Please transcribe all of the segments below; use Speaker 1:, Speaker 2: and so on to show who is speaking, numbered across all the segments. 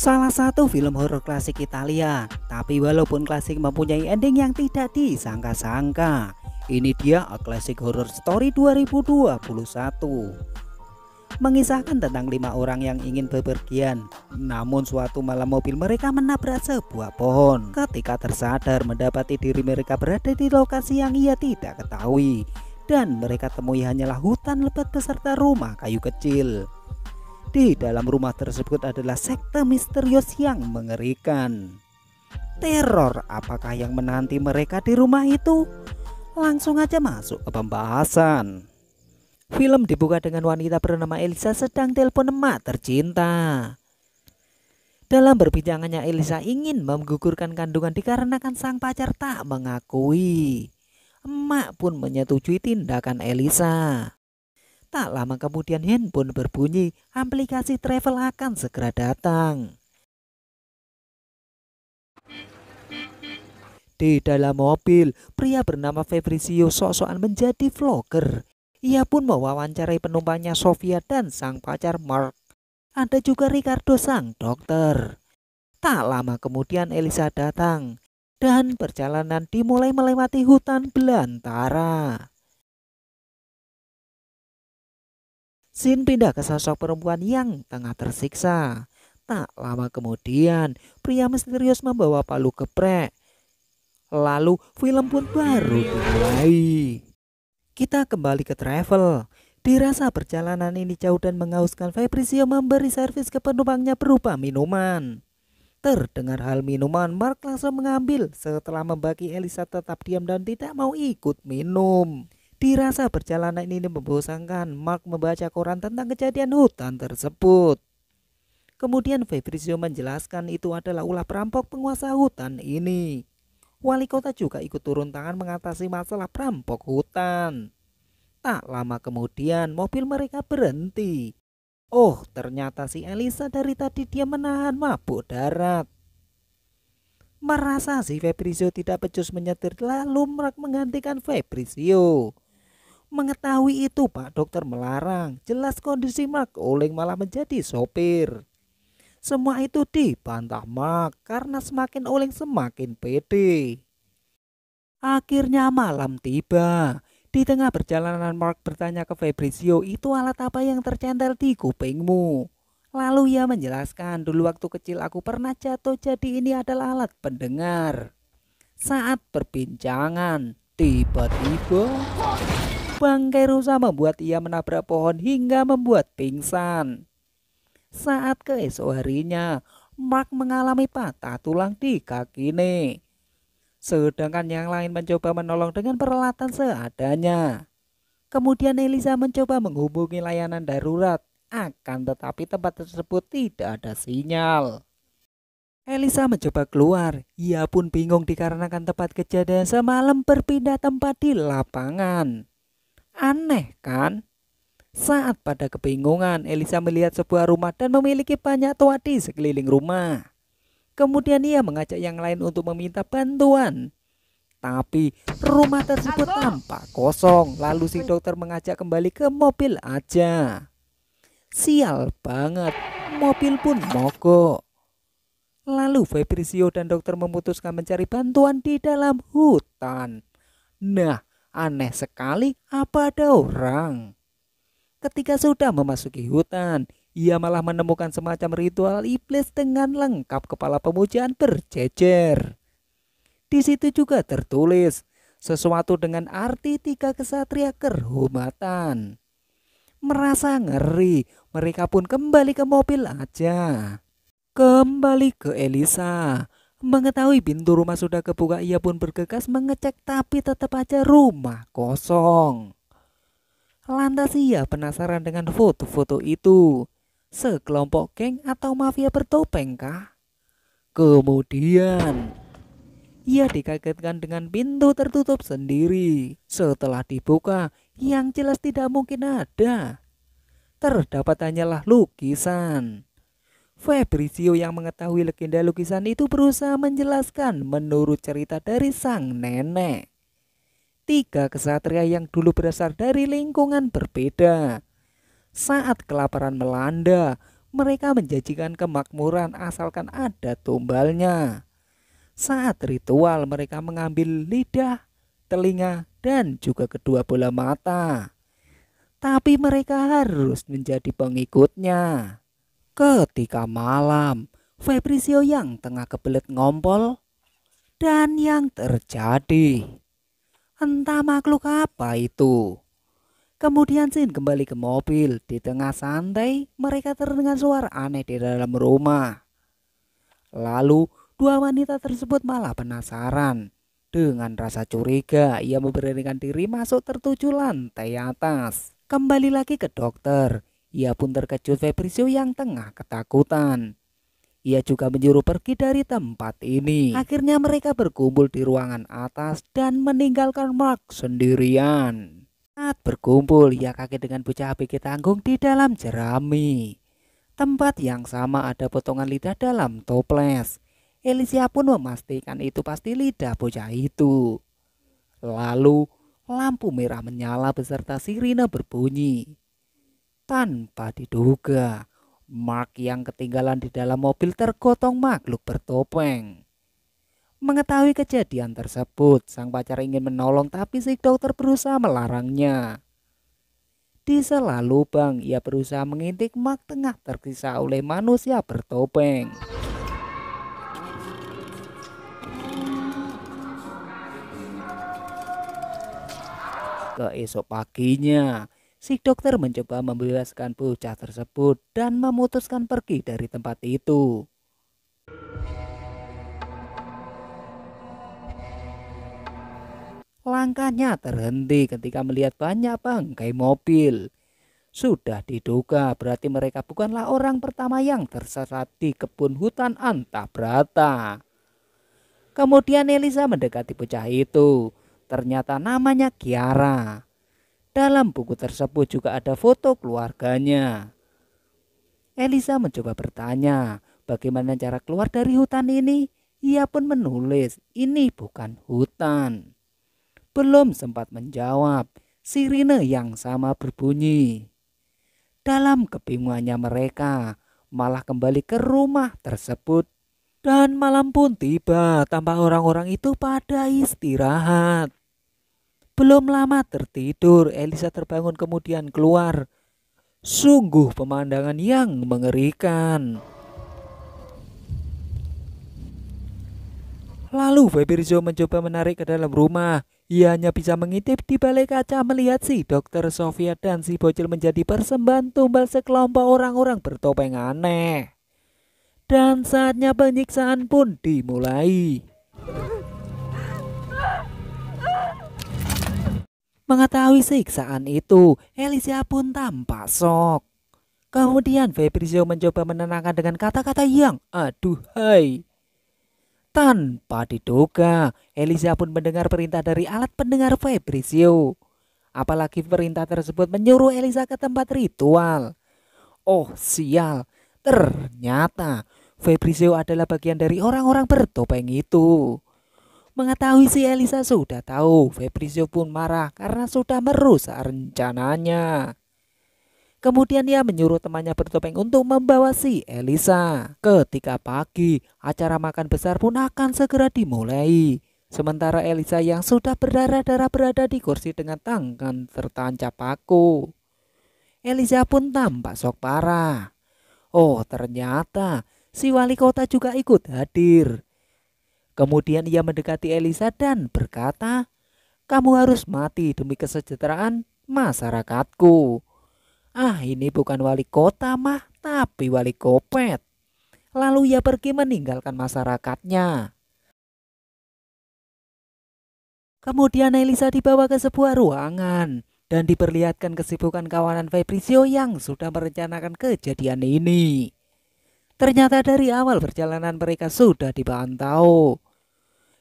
Speaker 1: salah satu film horor klasik Italia. Tapi walaupun klasik mempunyai ending yang tidak disangka-sangka, ini dia A Classic Horror Story 2021. Mengisahkan tentang lima orang yang ingin bepergian Namun suatu malam mobil mereka menabrak sebuah pohon Ketika tersadar mendapati diri mereka berada di lokasi yang ia tidak ketahui Dan mereka temui hanyalah hutan lebat beserta rumah kayu kecil di dalam rumah tersebut adalah sekte misterius yang mengerikan. Teror apakah yang menanti mereka di rumah itu? Langsung aja masuk ke pembahasan. Film dibuka dengan wanita bernama Elisa sedang telepon emak tercinta. Dalam perbincangannya Elisa ingin menggugurkan kandungan dikarenakan sang pacar tak mengakui. Emak pun menyetujui tindakan Elisa. Tak lama kemudian handphone berbunyi, aplikasi travel akan segera datang. Di dalam mobil, pria bernama Fabrizio sok-sokan menjadi vlogger. Ia pun mewawancarai penumpangnya Sofia dan sang pacar Mark. Ada juga Ricardo sang dokter. Tak lama kemudian Elisa datang dan perjalanan dimulai melewati hutan belantara. Sin pindah ke sosok perempuan yang tengah tersiksa. Tak lama kemudian, pria misterius membawa palu geprek. Lalu film pun baru dimulai. Kita kembali ke travel. Dirasa perjalanan ini jauh dan mengauskan Fabrizio memberi servis ke penumpangnya berupa minuman. Terdengar hal minuman, Mark langsung mengambil setelah membagi Elisa tetap diam dan tidak mau ikut minum. Dirasa perjalanan ini membosankan, Mark membaca koran tentang kejadian hutan tersebut. Kemudian Fabrizio menjelaskan itu adalah ulah perampok penguasa hutan ini. Wali kota juga ikut turun tangan mengatasi masalah perampok hutan. Tak lama kemudian mobil mereka berhenti. Oh ternyata si Elisa dari tadi dia menahan mabuk darat. Merasa si Fabrizio tidak pecus menyetir lalu Mark menggantikan Fabrizio. Mengetahui itu Pak Dokter melarang. Jelas kondisi Mark Oleng malah menjadi sopir. Semua itu dibantah Mark karena semakin Oleng semakin pede. Akhirnya malam tiba. Di tengah perjalanan Mark bertanya ke Fabrizio itu alat apa yang tercentel di kupingmu. Lalu ia menjelaskan dulu waktu kecil aku pernah jatuh jadi ini adalah alat pendengar. Saat perbincangan tiba-tiba bangkai rusa membuat ia menabrak pohon hingga membuat pingsan. Saat keesok harinya, Mark mengalami patah tulang di kaki ini. Sedangkan yang lain mencoba menolong dengan peralatan seadanya. Kemudian Elisa mencoba menghubungi layanan darurat, akan tetapi tempat tersebut tidak ada sinyal. Elisa mencoba keluar. Ia pun bingung dikarenakan tempat kejadian semalam berpindah tempat di lapangan. Aneh kan? Saat pada kebingungan, Elisa melihat sebuah rumah dan memiliki banyak toa di sekeliling rumah. Kemudian ia mengajak yang lain untuk meminta bantuan. Tapi rumah tersebut tampak kosong. Lalu si dokter mengajak kembali ke mobil aja. Sial banget, mobil pun mogok. Lalu Fabrizio dan dokter memutuskan mencari bantuan di dalam hutan. Nah, Aneh sekali apa ada orang? Ketika sudah memasuki hutan, ia malah menemukan semacam ritual iblis dengan lengkap kepala pemujaan berjejer. Di situ juga tertulis sesuatu dengan arti tiga kesatria kehormatan. Merasa ngeri, mereka pun kembali ke mobil aja. Kembali ke Elisa, Mengetahui pintu rumah sudah kebuka, ia pun bergegas mengecek tapi tetap aja rumah kosong. Lantas ia penasaran dengan foto-foto itu. Sekelompok geng atau mafia bertopeng kah? Kemudian, ia dikagetkan dengan pintu tertutup sendiri. Setelah dibuka, yang jelas tidak mungkin ada. Terdapat hanyalah lukisan. Fabrizio yang mengetahui legenda lukisan itu berusaha menjelaskan menurut cerita dari sang nenek. Tiga kesatria yang dulu berasal dari lingkungan berbeda. Saat kelaparan melanda, mereka menjanjikan kemakmuran asalkan ada tumbalnya. Saat ritual mereka mengambil lidah, telinga, dan juga kedua bola mata. Tapi mereka harus menjadi pengikutnya. Ketika malam, Fabrizio yang tengah kebelet ngompol dan yang terjadi. Entah makhluk apa itu. Kemudian Sin kembali ke mobil. Di tengah santai, mereka terdengar suara aneh di dalam rumah. Lalu, dua wanita tersebut malah penasaran. Dengan rasa curiga, ia memberanikan diri masuk tertuju lantai atas. Kembali lagi ke dokter ia pun terkejut Fabrizio yang tengah ketakutan. Ia juga menyuruh pergi dari tempat ini. Akhirnya mereka berkumpul di ruangan atas dan meninggalkan Mark sendirian. Saat berkumpul, ia kaget dengan bocah ABG tanggung di dalam jerami. Tempat yang sama ada potongan lidah dalam toples. Elisia pun memastikan itu pasti lidah bocah itu. Lalu, lampu merah menyala beserta sirine berbunyi tanpa diduga. Mark yang ketinggalan di dalam mobil tergotong makhluk bertopeng. Mengetahui kejadian tersebut, sang pacar ingin menolong tapi si dokter berusaha melarangnya. Di selalu bang, ia berusaha mengintik Mark tengah terkisah oleh manusia bertopeng. Keesok paginya, Si dokter mencoba membebaskan bocah tersebut dan memutuskan pergi dari tempat itu. Langkahnya terhenti ketika melihat banyak bangkai mobil. Sudah diduga berarti mereka bukanlah orang pertama yang tersesat di kebun hutan Antabrata. Kemudian Elisa mendekati bocah itu. Ternyata namanya Kiara. Dalam buku tersebut juga ada foto keluarganya. Elisa mencoba bertanya, bagaimana cara keluar dari hutan ini? Ia pun menulis, ini bukan hutan. Belum sempat menjawab, sirine yang sama berbunyi. Dalam kebingungannya mereka, malah kembali ke rumah tersebut. Dan malam pun tiba tanpa orang-orang itu pada istirahat. Belum lama tertidur, Elisa terbangun kemudian keluar. Sungguh pemandangan yang mengerikan. Lalu Fabrizio mencoba menarik ke dalam rumah. Ia hanya bisa mengintip di balik kaca melihat si dokter Sofia dan si bocil menjadi persembahan tumbal sekelompok orang-orang bertopeng aneh. Dan saatnya penyiksaan pun dimulai. Mengetahui siksaan itu, Elisa pun tampak sok. Kemudian Fabrizio mencoba menenangkan dengan kata-kata yang aduhai. Tanpa diduga, Elisa pun mendengar perintah dari alat pendengar Fabrizio. Apalagi perintah tersebut menyuruh Elisa ke tempat ritual. Oh sial, ternyata Fabrizio adalah bagian dari orang-orang bertopeng itu. Mengetahui si Elisa sudah tahu, Fabrizio pun marah karena sudah merusak rencananya. Kemudian ia menyuruh temannya bertopeng untuk membawa si Elisa. Ketika pagi, acara makan besar pun akan segera dimulai. Sementara Elisa yang sudah berdarah-darah berada di kursi dengan tangan tertancap paku. Elisa pun tampak sok parah. Oh ternyata si wali kota juga ikut hadir. Kemudian ia mendekati Elisa dan berkata, "Kamu harus mati demi kesejahteraan masyarakatku." Ah, ini bukan wali kota mah, tapi wali kopet. Lalu ia pergi meninggalkan masyarakatnya. Kemudian Elisa dibawa ke sebuah ruangan dan diperlihatkan kesibukan kawanan Fabrizio yang sudah merencanakan kejadian ini. Ternyata dari awal perjalanan mereka sudah dipantau.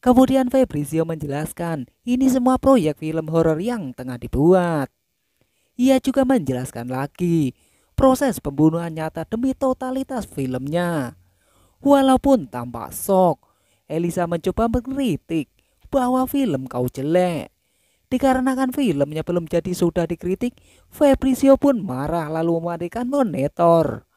Speaker 1: Kemudian Fabrizio menjelaskan, ini semua proyek film horor yang tengah dibuat. Ia juga menjelaskan lagi proses pembunuhan nyata demi totalitas filmnya. Walaupun tampak sok, Elisa mencoba mengkritik bahwa film kau jelek. Dikarenakan filmnya belum jadi sudah dikritik, Fabrizio pun marah lalu mematikan monitor.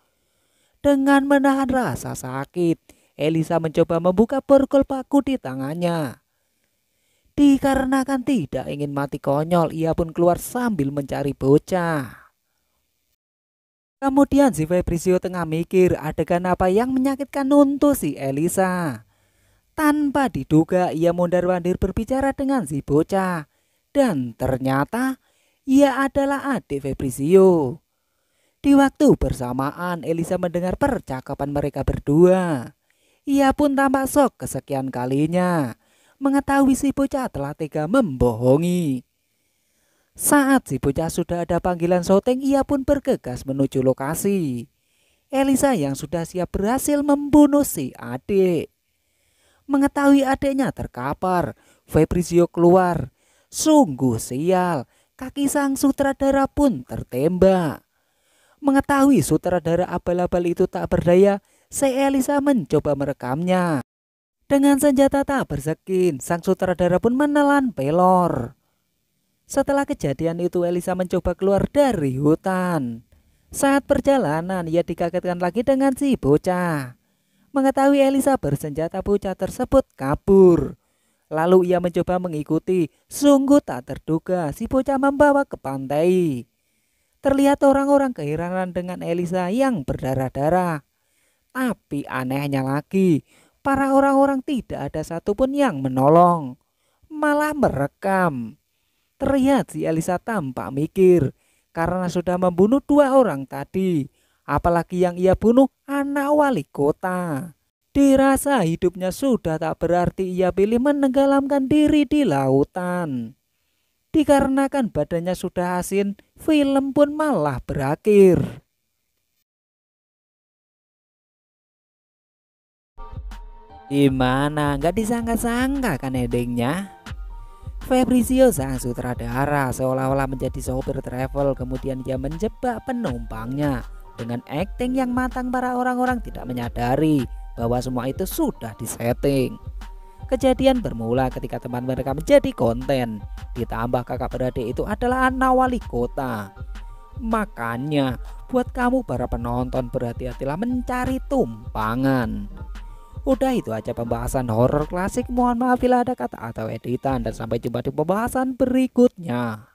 Speaker 1: Dengan menahan rasa sakit, Elisa mencoba membuka borgol paku di tangannya. Dikarenakan tidak ingin mati konyol, ia pun keluar sambil mencari bocah. Kemudian si Fabrizio tengah mikir adegan apa yang menyakitkan untuk si Elisa. Tanpa diduga ia mondar-mandir berbicara dengan si bocah. Dan ternyata ia adalah adik Fabrizio. Di waktu bersamaan Elisa mendengar percakapan mereka berdua. Ia pun tampak sok kesekian kalinya mengetahui si bocah telah tega membohongi. Saat si bocah sudah ada panggilan soteng, ia pun bergegas menuju lokasi. Elisa yang sudah siap berhasil membunuh si adik. Mengetahui adiknya terkapar, Fabrizio keluar. Sungguh sial, kaki sang sutradara pun tertembak. Mengetahui sutradara abal-abal itu tak berdaya, Si Elisa mencoba merekamnya. Dengan senjata tak bersekin, sang sutradara pun menelan pelor. Setelah kejadian itu Elisa mencoba keluar dari hutan. Saat perjalanan ia dikagetkan lagi dengan si bocah. Mengetahui Elisa bersenjata bocah tersebut kabur. Lalu ia mencoba mengikuti, sungguh tak terduga si bocah membawa ke pantai. Terlihat orang-orang keheranan dengan Elisa yang berdarah-darah. Tapi anehnya lagi, para orang-orang tidak ada satupun yang menolong. Malah merekam. Terlihat si Elisa tampak mikir karena sudah membunuh dua orang tadi. Apalagi yang ia bunuh anak wali kota. Dirasa hidupnya sudah tak berarti ia pilih menenggelamkan diri di lautan. Dikarenakan badannya sudah asin, film pun malah berakhir. Gimana, Gak disangka-sangka kan endingnya? Fabrizio sang sutradara seolah-olah menjadi sopir travel kemudian dia menjebak penumpangnya dengan akting yang matang para orang-orang tidak menyadari bahwa semua itu sudah disetting. Kejadian bermula ketika teman mereka menjadi konten Ditambah kakak beradik itu adalah anak wali kota Makanya buat kamu para penonton berhati-hatilah mencari tumpangan Udah itu aja pembahasan horor klasik. Mohon maaf bila ada kata atau editan dan sampai jumpa di pembahasan berikutnya.